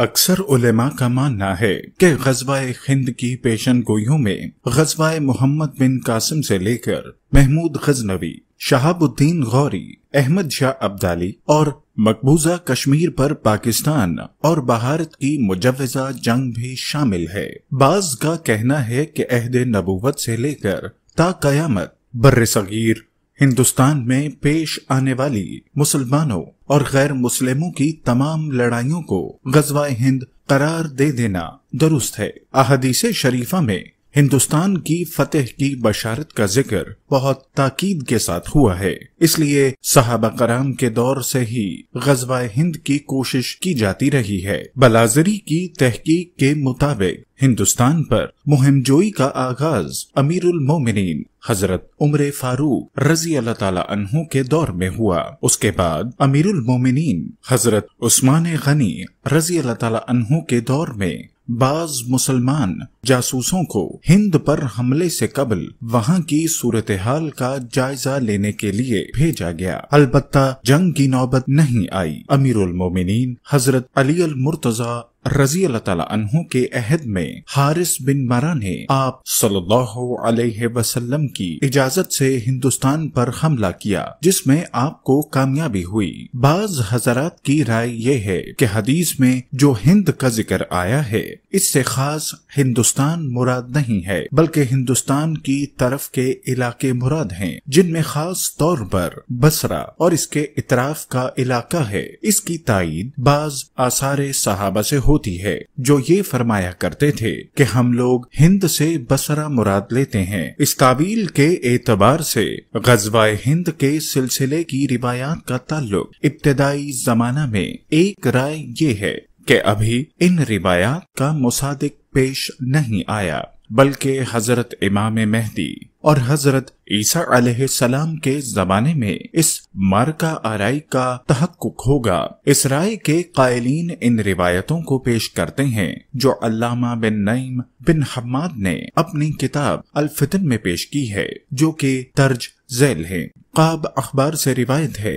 अक्सर उलेमा का मानना है कि गजबा हिंद की पेशन गोइयों में गजबा मोहम्मद बिन कासिम से लेकर महमूद गजनवी शहाबुद्दीन गौरी अहमद शाह अब्दाली और मकबूजा कश्मीर पर पाकिस्तान और भारत की मुजवजा जंग भी शामिल है बाज का कहना है कि अहद नबूवत से लेकर ता कयामत बर्र सगीर हिंदुस्तान में पेश आने वाली मुसलमानों और गैर मुस्लिमों की तमाम लड़ाइयों को गजवा हिंद करार दे देना दुरुस्त है अहदीसे शरीफा में हिंदुस्तान की फतेह की बशारत का जिक्र बहुत ताकीद के साथ हुआ है इसलिए सहाबा कराम के दौर से ही गजबा हिंद की कोशिश की जाती रही है बलाजरी की तहकीक के मुताबिक हिंदुस्तान पर मुहिमजोई का आगाज अमीरुल मोमिनीन हजरत उम्र फारूक रजी अल्लाह ताला अनहु के दौर में हुआ उसके बाद अमीरुल मोमिनीन हजरत उस्मान गनी रजी अल्लाह ताला अनहु के दौर में बाज मुसलमान जासूसों को हिंद पर हमले से कबल वहां की सूरत हाल का जायजा लेने के लिए भेजा गया अलबत्ता जंग की नौबत नहीं आई अमीरुल मोमिनीन हजरत अली अल मुर्तजा रजी अल्लाह के अहद में हारिस बिन मरा ने आप सल्लल्लाहु अलैहि वसल्लम की इजाजत से हिंदुस्तान पर हमला किया जिसमें आपको कामयाबी हुई बाज हजरात की राय यह है कि हदीस में जो हिंद का जिक्र आया है इससे खास हिंदुस्तान मुराद नहीं है बल्कि हिंदुस्तान की तरफ के इलाके मुराद हैं जिनमें खास तौर पर बसरा और इसके इतराफ का इलाका है इसकी तायद बाज आसार साहबा से हो होती है जो ये फरमाया करते थे कि हम लोग हिंद से बसरा मुराद लेते हैं इस तावील के एतबार से गजवाए हिंद के सिलसिले की रिवायात का ताल्लुक इब्तदाई जमाना में एक राय ये है कि अभी इन रिवायात का मुसादिक पेश नहीं आया बल्कि हजरत इमाम मेहदी और हजरत ईसा सलाम के जमाने में इस मारका आरई का तहकुक होगा इस राय के कायलीन इन रिवायतों को पेश करते हैं जो अल्लामा बिन नईम बिन हम्माद ने अपनी किताब अलफितन में पेश की है जो कि तर्ज जैल है काब अखबार से रिवायत है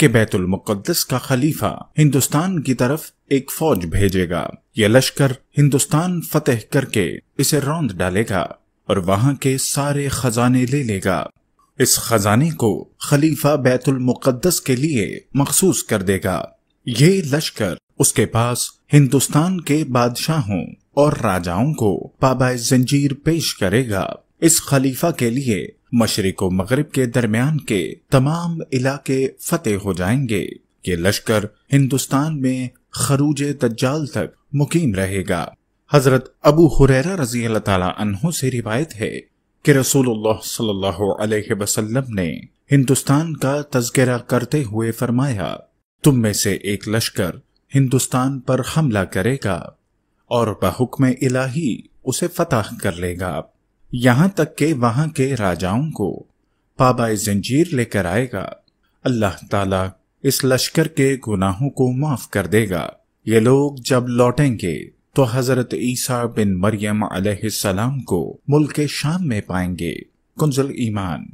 कि बैतुल मुकद्दस का खलीफा हिंदुस्तान की तरफ एक फौज भेजेगा यह लश्कर हिंदुस्तान फतेह करके इसे रौंद डालेगा और वहां के सारे खजाने ले लेगा इस खजाने को खलीफा बैतुल मुकद्दस के लिए मखसूस कर देगा ये लश्कर उसके पास हिंदुस्तान के बादशाहों और राजाओं को पाबा जंजीर पेश करेगा इस खलीफा के लिए मशरको मगरब के दरमियान के तमाम इलाके फतेह हो जाएंगे ये लश्कर हिंदुस्तान में खरूज दज्जाल तक मुकीम रहेगा हजरत अबू हुरैरा रजी अल्लाह से रिवायत है कि रसूलुल्लाह सल्लल्लाहु अलैहि वसल्लम ने हिंदुस्तान का तस्करा करते हुए फरमाया तुम में से एक लश्कर हिंदुस्तान पर हमला करेगा और बहुक्म इलाही उसे फतह कर लेगा यहां तक के वहां के राजाओं को पाबाई जंजीर लेकर आएगा अल्लाह ताला इस लश्कर के गुनाहों को माफ कर देगा ये लोग जब लौटेंगे तो हजरत ईसा बिन मरियम सलाम को मुल्क शाम में पाएंगे कुंजल ईमान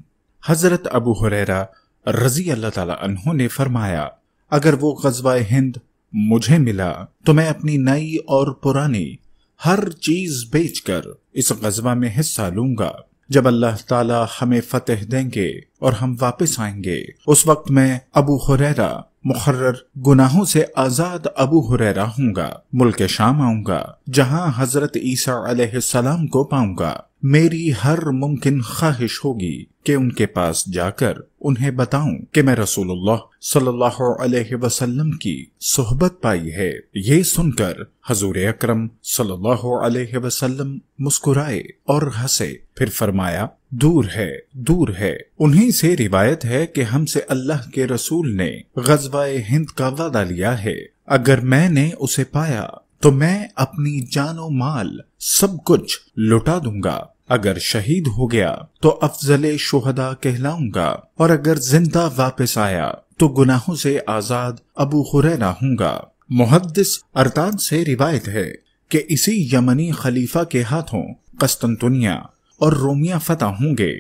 हजरत अबू हुरैरा रजी अल्लाह तला ने फरमाया अगर वो गजबा हिंद मुझे मिला तो मैं अपनी नई और पुरानी हर चीज बेचकर इस गजबा में हिस्सा लूंगा जब अल्लाह ताला हमें फतेह देंगे और हम वापस आएंगे उस वक्त मैं अबू हुरैरा मुखर्र गुनाहों से आजाद अबू हुरैरा हूँगा मुल्क शाम आऊंगा जहाँ हजरत ईसा सलाम को पाऊंगा मेरी हर मुमकिन ख्वाहिश होगी कि उनके पास जाकर उन्हें बताऊं कि मैं रसूलुल्लाह सल्लल्लाहु अलैहि वसल्लम की सोहबत पाई है ये सुनकर हजूर अक्रम सल्लल्लाहु अलैहि वसल्लम मुस्कुराए और हंसे फिर फरमाया दूर है दूर है उन्हीं से रिवायत है कि हमसे अल्लाह के रसूल ने गजवाए हिंद का वादा लिया है अगर मैंने उसे पाया तो मैं अपनी जानो माल सब कुछ लुटा दूंगा अगर शहीद हो गया तो अफजल शोहदा कहलाऊंगा और अगर जिंदा वापस आया तो गुनाहों से आजाद अबू हुरैरा हूंगा मुहदस अरतान से रिवायत है कि इसी यमनी खलीफा के हाथों कस्तनतुनिया और रोमिया फतह होंगे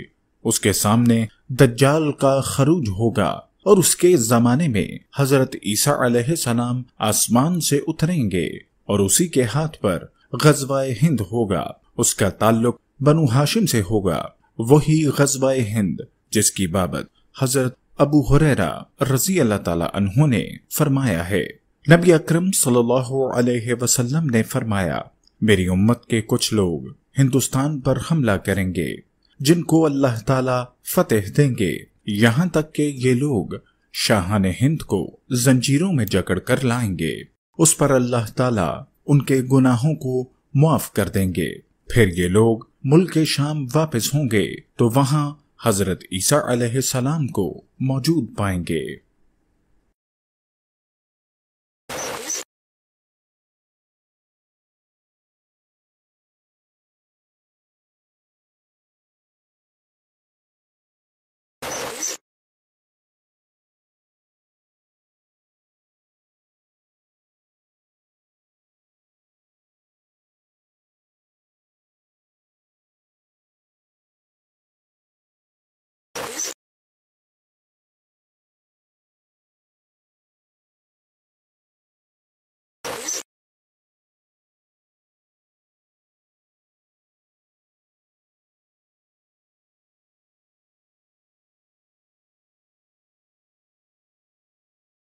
उसके सामने दज्जाल का खरूज होगा और उसके जमाने में हजरत ईसा सलाम आसमान से उतरेंगे और उसी के हाथ पर गजवाए हिंद होगा उसका ताल्लुक बनु हाशिम से होगा वही गजबा हिंद जिसकी बाबत हजरत अबू हुरैरा रजी अल्लाह तला ने फरमाया है नबी अक्रम वसल्लम ने फरमाया मेरी उम्मत के कुछ लोग हिंदुस्तान पर हमला करेंगे जिनको अल्लाह ताला फतेह देंगे यहाँ तक के ये लोग शाहान हिंद को जंजीरों में जकड़ कर लाएंगे उस पर अल्लाह ताला उनके गुनाहों को माफ कर देंगे फिर ये लोग मुल्क शाम वापस होंगे तो वहां हजरत ईसा सलाम को मौजूद पाएंगे